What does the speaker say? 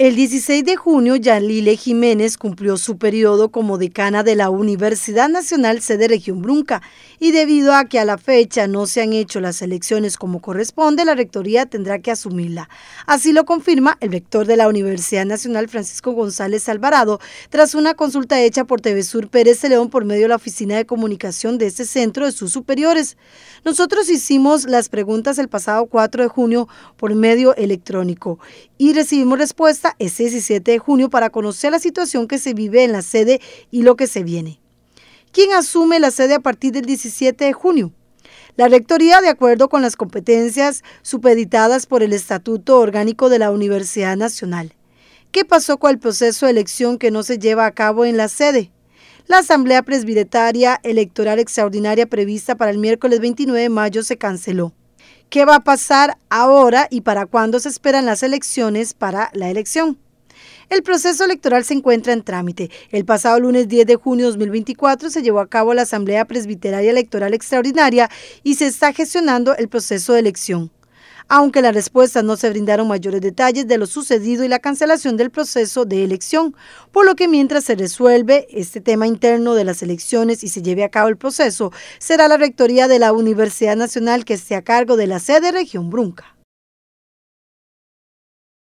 El 16 de junio, Yalile Jiménez cumplió su periodo como decana de la Universidad Nacional Sede Región Brunca y debido a que a la fecha no se han hecho las elecciones como corresponde, la rectoría tendrá que asumirla. Así lo confirma el rector de la Universidad Nacional Francisco González Alvarado tras una consulta hecha por Sur Pérez de León por medio de la oficina de comunicación de este centro de sus superiores. Nosotros hicimos las preguntas el pasado 4 de junio por medio electrónico y recibimos respuesta ese 17 de junio para conocer la situación que se vive en la sede y lo que se viene. ¿Quién asume la sede a partir del 17 de junio? La Rectoría, de acuerdo con las competencias supeditadas por el Estatuto Orgánico de la Universidad Nacional. ¿Qué pasó con el proceso de elección que no se lleva a cabo en la sede? La Asamblea Presbiteraria Electoral Extraordinaria prevista para el miércoles 29 de mayo se canceló. ¿Qué va a pasar ahora y para cuándo se esperan las elecciones para la elección? El proceso electoral se encuentra en trámite. El pasado lunes 10 de junio de 2024 se llevó a cabo la Asamblea Presbiteraria Electoral Extraordinaria y se está gestionando el proceso de elección aunque la respuesta no se brindaron mayores detalles de lo sucedido y la cancelación del proceso de elección, por lo que mientras se resuelve este tema interno de las elecciones y se lleve a cabo el proceso, será la Rectoría de la Universidad Nacional que esté a cargo de la sede Región Brunca.